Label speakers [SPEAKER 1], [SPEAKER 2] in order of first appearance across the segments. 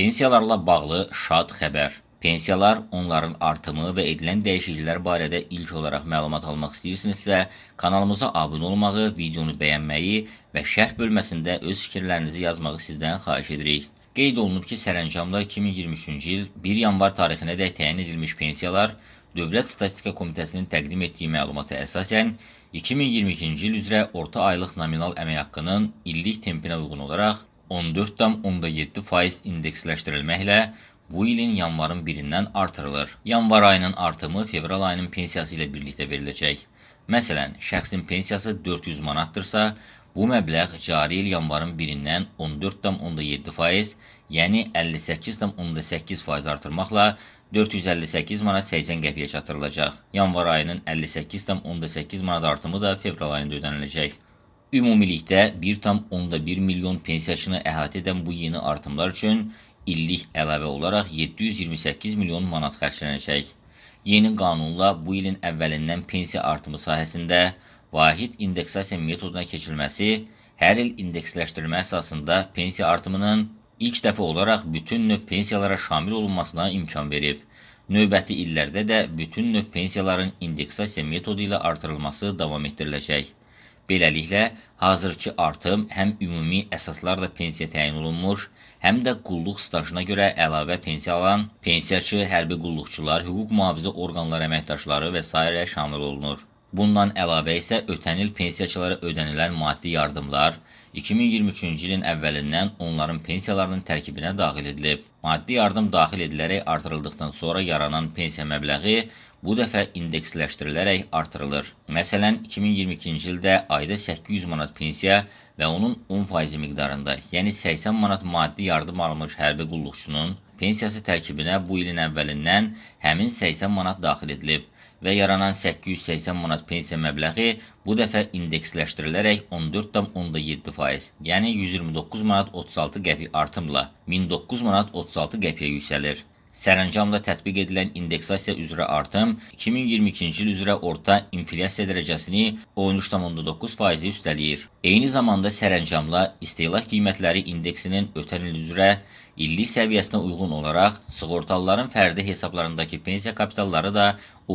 [SPEAKER 1] Pensiyalarla bağlı şad xəbər. Pensiyalar, onların artımı və edilən dəyişikliklər barədə ilk olaraq məlumat almaq istəyirsinizsə, kanalımıza abunə olmağı, videonu bəyənməyi və şərh bölməsində öz fikirlərinizi yazmağı sizdən xahiş edirik. Qeyd olunub ki, sərəncamda 2023-cü il 1 yanvar tarixinədək təyin edilmiş pensiyalar Dövlət Statistika Komitəsinin təqdim etdiyi məlumata əsasən 2022-ci il üzrə orta aylıq nominal əmək haqqının illik tempinə uyğun olaraq 14,7% indeksləşdirilməklə bu ilin yanvarın 1-dən artırılır. Yanvar ayının artımı fevral ayının pensiyası ilə birlikdə veriləcək. Məsələn, şəxsin pensiyası 400 manatdırsa, bu məbləğ cari il yanvarın 1-dən 14,7%, yəni 58,8% artırmaqla 458 manat 80 qəpiyə çatdırılacaq. Yanvar ayının 58,8 manat artımı da fevral ayında ödəniləcək. Ümumilikdə 1,1 milyon pensiyaçını əhatə edən bu yeni artımlar üçün illik əlavə olaraq 728 milyon manat xərclənəcək. Yeni qanunla bu ilin əvvəlindən pensiya artımı sahəsində vahid indeksasiya metoduna keçilməsi hər il indeksləşdirmə əsasında pensiya artımının ilk dəfə olaraq bütün növ pensiyalara şamil olunmasına imkan verib. Növbəti illərdə də bütün növ pensiyaların indeksasiya metodu ilə artırılması davam etdiriləcək. Beləliklə, hazırki artım həm ümumi əsaslarla pensiya təyin olunmuş, həm də qulluq stajına görə əlavə pensiya alan pensiyaçı, hərbi qulluqçular, hüquq mühafizə orqanları əməkdaşları və s. ilə şamil olunur. Bundan əlavə isə ötən il pensiyaçılara ödənilən maddi yardımlar 2023-cü ilin əvvəlindən onların pensiyalarının tərkibinə daxil edilib. Maddi yardım daxil edilərək artırıldıqdan sonra yaranan pensiya məbləği bu dəfə indeksləşdirilərək artırılır. Məsələn, 2022-ci ildə ayda 800 manat pensiya və onun 10% miqdarında, yəni 80 manat maddi yardım almış hərbi qulluqçunun pensiyası tərkibinə bu ilin əvvəlindən həmin 80 manat daxil edilib və yaranan 880 manat pensiya məbləği bu dəfə indeksləşdirilərək 14,7%, yəni 129 manat 36 qəpik artımla 1009 manat 36 qəpiyə yüksəlir. Sərəncamda tətbiq edilən indeksasiya üzrə artım 2022-ci il üzrə orta inflyasiya dərəcəsini 13,9% üstələyir. Eyni zamanda sərəncamla istehlak qiymətləri indeksinin ötən il üzrə illik səviyyəsinə uyğun olaraq sığortalıların fərdi hesablarındakı pensiya kapitalları da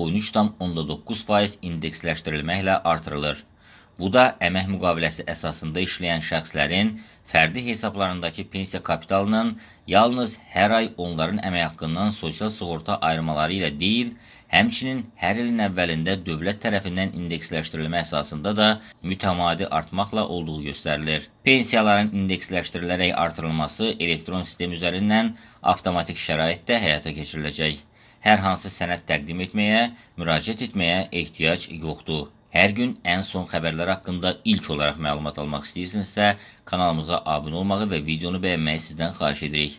[SPEAKER 1] 13,9% indeksləşdirilməklə artırılır. Bu da əmək müqaviləsi əsasında işləyən şəxslərin fərdi hesablarındakı pensiya kapitalının yalnız hər ay onların əmək haqqından sosial sığorta ayırmaları ilə deyil, həmçinin hər ilin əvvəlində dövlət tərəfindən indeksləşdirilmə əsasında da mütəmadi artmaqla olduğu göstərilir. Pensiyaların indeksləşdirilərək artırılması elektron sistem üzərindən avtomatik şəraitdə həyata keçiriləcək. Hər hansı sənəd təqdim etməyə, müraciət etməyə ehtiyac yoxdur. Hər gün ən son xəbərlər haqqında ilk olaraq məlumat almaq istəyirsinizsə, kanalımıza abunə olmağı və videonu bəyənməyi sizdən xahiş edirik.